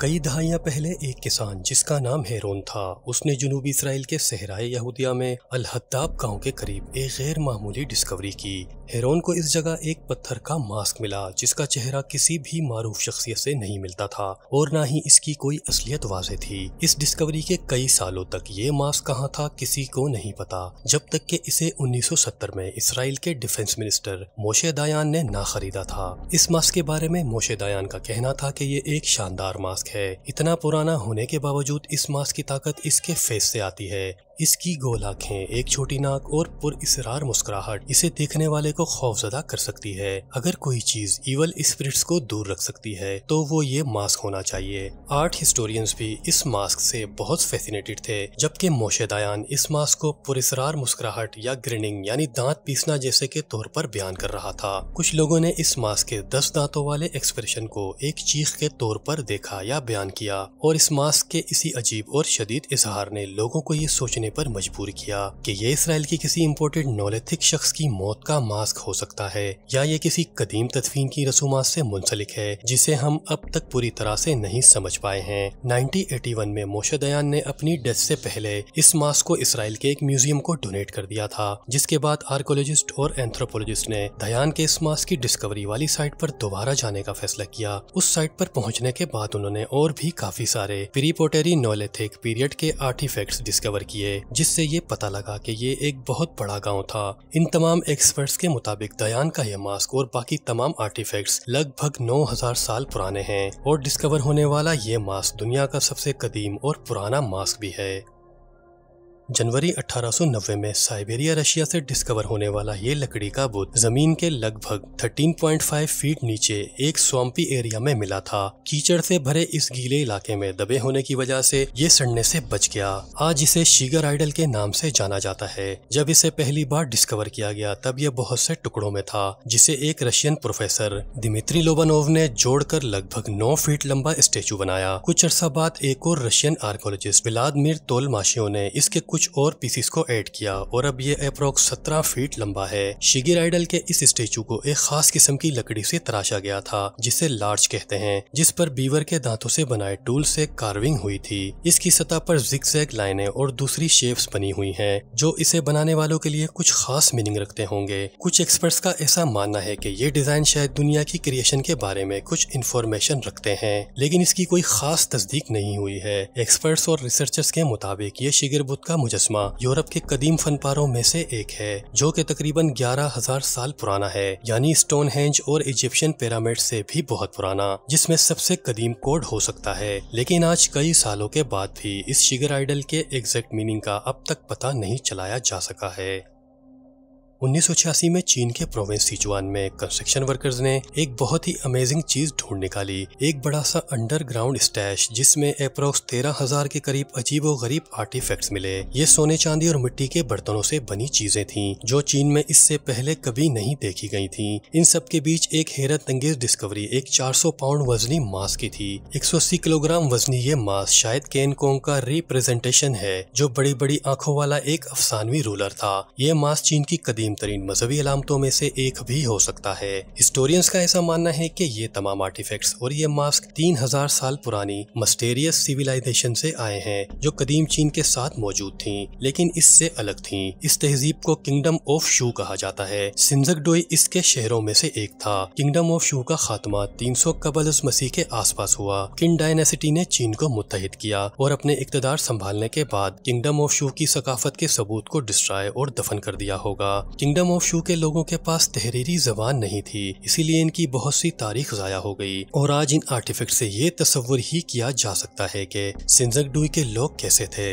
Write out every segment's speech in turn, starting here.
कई दहाइया पहले एक किसान जिसका नाम हेरोन था उसने जुनूबी इसराइल के सहराए यहूदिया में अलहदाब गांव के करीब एक गैर मामूली डिस्कवरी की हेरोन को इस जगह एक पत्थर का मास्क मिला जिसका चेहरा किसी भी मारूफ शख्सियत से नहीं मिलता था और ना ही इसकी कोई असलियत वाज थी इस डिस्कवरी के कई सालों तक ये मास्क कहाँ था किसी को नहीं पता जब तक के इसे उन्नीस में इसराइल के डिफेंस मिनिस्टर मोशे दयान ने ना खरीदा था इस मास्क के बारे में मोशे दयान का कहना था की ये एक शानदार मास्क मास्क है इतना पुराना होने के बावजूद इस मास्क की ताकत इसके फेस से आती है इसकी गोल आंखें एक छोटी नाक और पुर इसरार मुस्कुराहट इसे देखने वाले को खौफजदा कर सकती है अगर कोई चीज इवल स्पिरिट्स को दूर रख सकती है तो वो ये मास्क होना चाहिए आर्ट हिस्टोरियंस भी इस मास्क से बहुत फैसिनेटेड थे जबकि मोशे दयान इस मास्क को पुरसरार मुस्कुराहट या ग्रिनिंग यानी दांत पीसना जैसे के तौर पर बयान कर रहा था कुछ लोगों ने इस मास्क के दस दांतों वाले एक्सप्रेशन को एक चीख के तौर पर देखा या बयान किया और इस मास्क के इसी अजीब और शदीद इजहार ने लोगों को ये सोचने करने पर मजबूर किया कि ये इसराइल की किसी इम्पोर्टेड नोलेथिक शख्स की मौत का मास्क हो सकता है या ये किसी कदीम तदफीन की रसूमात से मुंसलिक है जिसे हम अब तक पूरी तरह से नहीं समझ पाए हैं 1981 में मोशे दयान ने अपनी डेथ से पहले इस मास्क को इसराइल के एक म्यूजियम को डोनेट कर दिया था जिसके बाद आर्कोलॉजिस्ट और एंथ्रोपोलॉजिस्ट ने दयान के इस मास्क की डिस्कवरी वाली साइट पर दोबारा जाने का फैसला किया उस साइट पर पहुंचने के बाद उन्होंने और भी काफी सारे प्रीपोटेरी नोलेथिक पीरियड के आर्टिफैक्ट्स डिस्कवर किए जिससे ये पता लगा कि ये एक बहुत बड़ा गांव था इन तमाम एक्सपर्ट्स के मुताबिक दयान का यह मास्क और बाकी तमाम आर्टिफैक्ट्स लगभग 9000 साल पुराने हैं और डिस्कवर होने वाला ये मास्क दुनिया का सबसे कदीम और पुराना मास्क भी है जनवरी 1890 में साइबेरिया रशिया से डिस्कवर होने वाला ये लकड़ी का बुध जमीन के लगभग 13.5 फीट नीचे एक स्वाम्पी एरिया में मिला था कीचड़ से भरे इस गीले इलाके में दबे होने की वजह से ये सड़ने से बच गया आज इसे शीगर आइडल के नाम से जाना जाता है जब इसे पहली बार डिस्कवर किया गया तब यह बहुत से टुकड़ों में था जिसे एक रशियन प्रोफेसर दिमित्री लोबानोव ने जोड़कर लगभग नौ फीट लंबा स्टेचू बनाया कुछ अरसा बाद एक और रशियन आर्कोलॉजिस्ट विलादमिर तोलमाशियों ने इसके कुछ कुछ और पीसीस को ऐड किया और अब ये अप्रोक्स सत्रह फीट लंबा है शिगिर आइडल के इस स्टेचू को एक खास किस्म की लकड़ी से तराशा गया था जिसे लार्ज कहते हैं जिस पर बीवर के दांतों से बनाए टूल से कार्विंग हुई थी इसकी सतह पर जिक्जैक लाइनें और दूसरी शेप्स बनी हुई हैं जो इसे बनाने वालों के लिए कुछ खास मीनिंग रखते होंगे कुछ एक्सपर्ट्स का ऐसा मानना है कि ये डिजाइन शायद दुनिया की क्रिएशन के बारे में कुछ इन्फॉर्मेशन रखते हैं लेकिन इसकी कोई खास तस्दीक नहीं हुई है एक्सपर्ट्स और रिसर्चर्स के मुताबिक ये शिगिर बुद्ध का मुजस्मा यूरोप के कदीम फनपारों में से एक है जो कि तकरीबन ग्यारह हजार साल पुराना है यानी स्टोन हेंज और इजिप्शियन पिरामिड से भी बहुत पुराना जिसमें सबसे कदीम कोड हो सकता है लेकिन आज कई सालों के बाद भी इस शिगर आइडल के एग्जैक्ट मीनिंग का अब तक पता नहीं चलाया जा सका है उन्नीस में चीन के प्रोविंस सिचुआन में कंस्ट्रक्शन वर्कर्स ने एक बहुत ही अमेजिंग चीज ढूंढ निकाली एक बड़ा सा अंडरग्राउंड स्टैश जिसमें अप्रोक्स तेरह हजार के करीब अजीब गरीब आर्टिफैक्ट्स मिले ये सोने चांदी और मिट्टी के बर्तनों से बनी चीजें थी जो चीन में इससे पहले कभी नहीं देखी गई थी इन सब के बीच एक हैरत अंगेज डिस्कवरी एक चार पाउंड वजनी मास की थी एक किलोग्राम वजनी ये मास शायद केन कोंग का रिप्रेजेंटेशन है जो बड़ी बड़ी आंखों वाला एक अफसानवी रूलर था ये मास चीन की कदीम कदीम तरीन मजहबी अलामतों में से एक भी हो सकता है हिस्टोरियंस का ऐसा मानना है कि ये तमाम आर्टिफैक्ट्स और ये मास्क तीन हजार साल पुरानी मस्टेरियस सिविलाइजेशन से आए हैं जो कदीम चीन के साथ मौजूद थी लेकिन इससे अलग थी इस तहजीब को किंगडम ऑफ शू कहा जाता है सिंजकडोई इसके शहरों में से एक था किंगडम ऑफ शू का खात्मा तीन सौ कबल मसीह के पास हुआ किन डायनेसिटी ने चीन को मुतहद किया और अपने इकतदार संभालने के बाद किंगडम ऑफ शू की सकाफत के सबूत को डिस्ट्रॉय और दफन कर दिया होगा किंगडम ऑफ शू के लोगों के पास तहरीरी जबान नहीं थी इसीलिए इनकी बहुत सी तारीख ज़ाया हो गई और आज इन आर्टिफिक्ट से ये तस्वर ही किया जा सकता है कि सिंजकडुई के लोग कैसे थे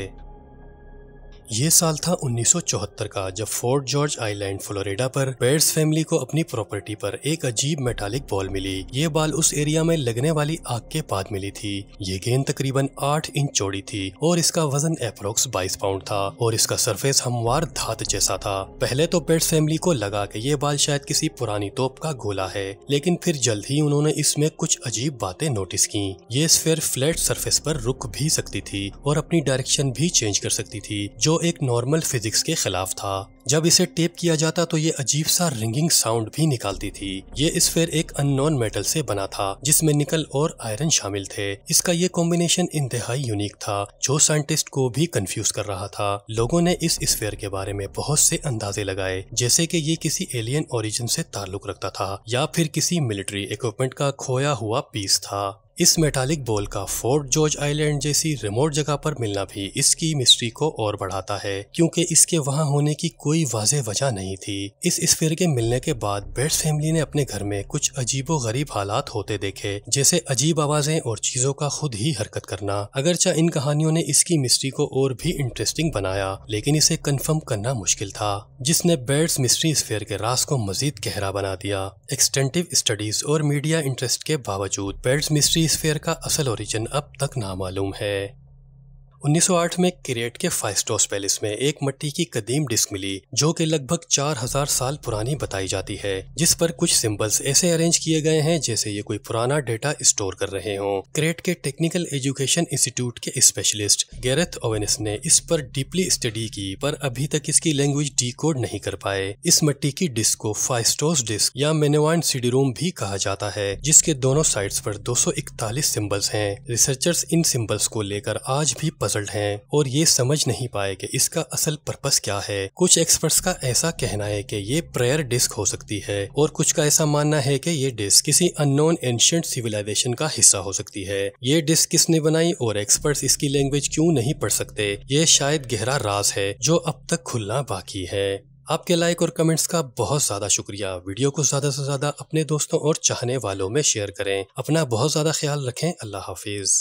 ये साल था 1974 का जब फोर्ट जॉर्ज आइलैंड फ्लोरिडा पर बेर्स फैमिली को अपनी प्रॉपर्टी पर एक अजीब मेटालिक बॉल मिली ये बॉल उस एरिया में लगने वाली आग के बाद मिली थी ये गेंद तकरीबन 8 इंच चौड़ी थी और इसका वजन अप्रोक्स 22 पाउंड था और इसका सरफेस हमवार धात जैसा था पहले तो पेट्स फैमिली को लगा कि ये बाल शायद किसी पुरानी तोप का गोला है लेकिन फिर जल्द ही उन्होंने इसमें कुछ अजीब बातें नोटिस की ये स्फेयर फ्लैट सरफेस पर रुक भी सकती थी और अपनी डायरेक्शन भी चेंज कर सकती थी जो एक नॉर्मल फिजिक्स के खिलाफ था जब इसे टेप किया जाता तो ये अजीब सा रिंगिंग साउंड भी निकालती थी ये स्फेयर एक अननोन मेटल से बना था जिसमें निकल और आयरन शामिल थे इसका ये कॉम्बिनेशन इंतहाई यूनिक था जो साइंटिस्ट को भी कंफ्यूज कर रहा था लोगों ने इस स्फेयर के बारे में बहुत से अंदाजे लगाए जैसे कि ये किसी एलियन ओरिजिन से ताल्लुक रखता था या फिर किसी मिलिट्री इक्विपमेंट का खोया हुआ पीस था इस मेटालिक बॉल का फोर्ट जॉर्ज आइलैंड जैसी रिमोट जगह पर मिलना भी इसकी मिस्ट्री को और बढ़ाता है क्योंकि इसके वहां होने की कोई वाज वजह नहीं थी इस स्फेयर के मिलने के बाद बेट्स फैमिली ने अपने घर में कुछ अजीबो गरीब हालात होते देखे जैसे अजीब आवाजें और चीजों का खुद ही हरकत करना अगरचा इन कहानियों ने इसकी मिस्ट्री को और भी इंटरेस्टिंग बनाया लेकिन इसे कन्फर्म करना मुश्किल था जिसने बेट्स मिस्ट्री स्फेयर के रास को मजीद गहरा बना दिया एक्सटेंटिव स्टडीज और मीडिया इंटरेस्ट के बावजूद बेट्स मिस्ट्री स्फेयर का असल ओरिजिन अब तक नामालूम है 1908 में किरेट के फाइस्टोस पैलेस में एक मट्टी की कदीम डिस्क मिली जो कि लगभग 4000 साल पुरानी बताई जाती है जिस पर कुछ सिंबल्स ऐसे अरेंज किए गए हैं जैसे ये कोई पुराना डेटा स्टोर कर रहे हों क्रेट के टेक्निकल एजुकेशन इंस्टीट्यूट के स्पेशलिस्ट गैरथ ओवेनिस ने इस पर डीपली स्टडी की पर अभी तक इसकी लैंग्वेज डी नहीं कर पाए इस मट्टी की डिस्क को फाइस्टोस डिस्क या मेनेवान सीडीरोम भी कहा जाता है जिसके दोनों साइड्स पर 241 सिंबल्स हैं रिसर्चर्स इन सिंबल्स को लेकर आज भी पजल्ड हैं और ये समझ नहीं पाए कि इसका असल पर्पस क्या है कुछ एक्सपर्ट्स का ऐसा कहना है कि ये प्रेयर डिस्क हो सकती है और कुछ का ऐसा मानना है कि ये डिस्क किसी अननोन एंशियंट सिविलाइजेशन का हिस्सा हो सकती है ये डिस्क किसने बनाई और एक्सपर्ट्स इसकी लैंग्वेज क्यों नहीं पढ़ सकते ये शायद गहरा राज है जो अब तक खुलना बाकी है आपके लाइक और कमेंट्स का बहुत ज़्यादा शुक्रिया वीडियो को ज़्यादा से ज़्यादा अपने दोस्तों और चाहने वालों में शेयर करें अपना बहुत ज़्यादा ख्याल रखें अल्लाह हाफिज़